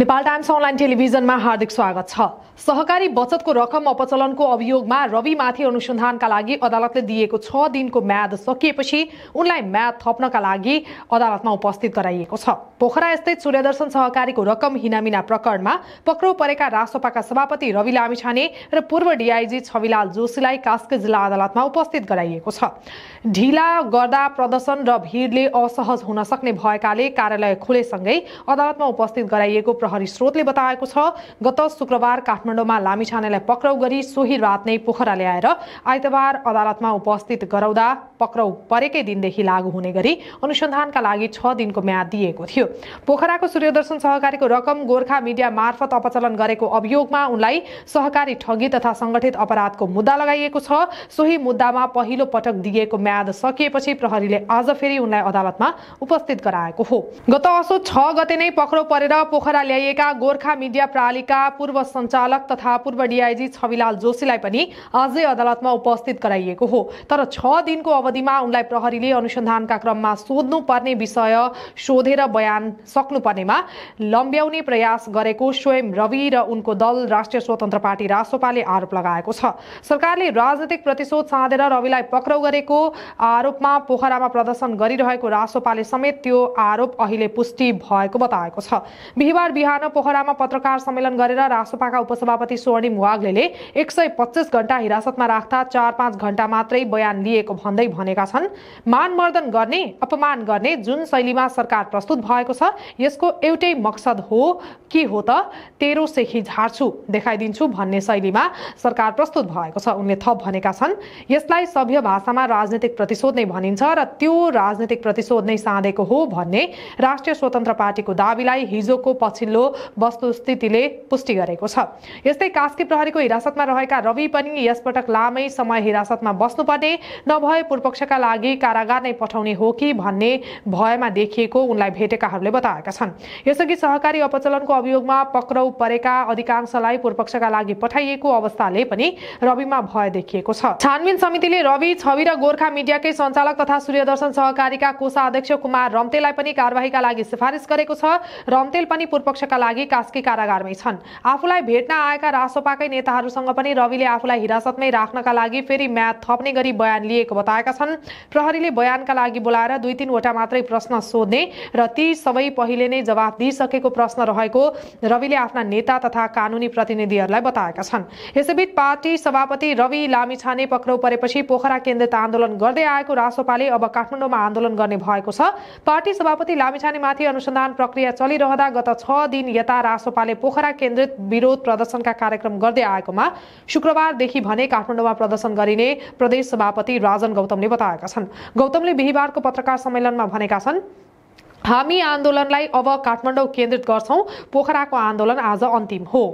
Nepal times online टेलिभिजनमा हार्दिक स्वागत छ सहकारी बचतको रकम अपचलनको अभियोगमा रविमाथि अनुसन्धानका लागि अदालतले दिएको छ दिनको म्याद सकिएपछि उनलाई म्याद थप्नका लागि अदालतमा उपस्थित गराइएको छ पोखरा स्थित सूर्यदर्शन सहकारीको रकम हिनामिना प्रकरणमा पक्राउ परेका रासोपाका सभापति रवि लामिछाने र पूर्व डिआइजी छविलाल जोशीलाई कास्के जिल्ला अदालतमा उपस्थित गराइएको छ ढिला गर्दा प्रदर्शन र भिडले असहज हुन सक्ने भएकाले कार्यालय खुलेसँगै अदालतमा उपस्थित गराइएको प्रहरी स्रोतले बताएको छ गत शुक्रबार काठमाडौँमा लामिछानेलाई पक्राउ गरी सोही रात नै पोखरा ल्याएर आइतबार अदालतमा उपस्थित गराउँदा पक्राउ परेकै दिनदेखि लागू हुने गरी अनुसन्धानका लागि छ दिनको म्याद दिएको थियो पोखराको सूर्यदर्शन सहकारीको रकम गोर्खा मिडिया मार्फत अपचलन गरेको अभियोगमा उनलाई सहकारी ठगी तथा सङ्गठित अपराधको मुद्दा लगाइएको छ सोही मुद्दामा पहिलो पटक दिएको म्याद सकिएपछि प्रहरीले आज फेरि उनलाई अदालतमा उपस्थित गराएको हो गत असो छ गते नै पक्राउ परेर पोखरा गराइएका गोर्खा मिडिया प्रणालीका पूर्व सञ्चालक तथा पूर्व डिआइजी छविलाल जोशीलाई पनि आजै अदालतमा उपस्थित गराइएको हो तर छ दिनको अवधिमा उनलाई प्रहरीले अनुसन्धानका क्रममा सोध्नुपर्ने विषय सोधेर बयान सक्नुपर्नेमा लम्ब्याउने प्रयास गरेको स्वयं रवि र उनको दल राष्ट्रिय स्वतन्त्र पार्टी रासोपाले आरोप लगाएको छ सरकारले राजनैतिक प्रतिशोध साँधेर रविलाई पक्राउ गरेको आरोपमा पोखरामा प्रदर्शन गरिरहेको रासोपाले समेत त्यो आरोप अहिले पुष्टि भएको बताएको छ बिहिबार बिहान पोखरामा पत्रकार सम्मेलन गरेर रासोपाका उपसभापति स्वर्णिम वाग्ले एक सय पच्चिस घण्टा हिरासतमा राख्दा चार पाँच घण्टा मात्रै बयान लिएको भन्दै भनेका छन् मानमर्दन गर्ने अपमान गर्ने जुन शैलीमा सरकार प्रस्तुत भएको छ यसको एउटै मकसद हो के हो त तेरो सेखी झार्छु देखाइदिन्छु भन्ने शैलीमा सरकार प्रस्तुत भएको छ उनले थप भनेका छन् यसलाई सभ्य भाषामा राजनीतिक प्रतिशोध नै भनिन्छ र त्यो राजनीतिक प्रतिशोध नै साँधेको हो भन्ने राष्ट्रिय स्वतन्त्र पार्टीको दावीलाई हिजोको पछिल्लो घाइलो वस्तुस्थितिले पुष्टि गरेको छ यस्तै कास्की प्रहरीको हिरासतमा रहेका रवि पनि यसपटक लामै समय हिरासतमा बस्नुपर्ने नभए पूर्वपक्षका लागि कारागार नै पठाउने हो कि भन्ने भयमा देखिएको उनलाई भेटेकाहरूले बताएका छन् यसअघि सहकारी अपचलनको अभियोगमा पक्राउ परेका अधिकांशलाई पूर्वपक्षका लागि पठाइएको अवस्थाले पनि रविमा भय देखिएको छ छानबिन समितिले रवि छवि र गोर्खा मिडियाकै सञ्चालक तथा सूर्यदर्शन सहकारीका कोषाध्यक्ष कुमार रम्तेलाई पनि कार्यवाहीका लागि सिफारिस गरेको छ रम्तेल पनि पूर्वपक्ष वर्षका लागि कास्की कारागारमै छन् आफूलाई भेट्न आएका रासोपाकै नेताहरूसँग पनि रविले आफूलाई हिरासतमै राख्नका लागि फेरि म्याद थप्ने गरी बयान लिएको बताएका छन् प्रहरीले बयानका लागि बोलाएर दुई तिनवटा मात्रै प्रश्न सोध्ने र ती सबै पहिले नै जवाफ दिइसकेको प्रश्न रहेको रविले आफ्ना नेता तथा कानुनी प्रतिनिधिहरूलाई बताएका छन् यसैबीच पार्टी सभापति रवि लामिछाने पक्राउ परेपछि पोखरा केन्द्रित आन्दोलन गर्दै आएको रासोपाले अब काठमाडौँमा आन्दोलन गर्ने भएको छ पार्टी सभापति लामिछानेमाथि अनुसन्धान प्रक्रिया चलिरहँदा गत छ दिन यता रासोपाले पोखरा केन्द्रित विरोध प्रदर्शन का कार्यक्रम गर्दै आएकोमा शुक्रबारदेखि काठमंड काठमाडौँमा प्रदर्शन गरिने प्रदेश सभापति राजन गौतमले बताएका छन् गौतमले बिहिबारको पत्रकार सम्मेलन में छन् हामी अब काठमंड केन्द्रित गर्छौँ पोखराको आन्दोलन आज अंतिम हो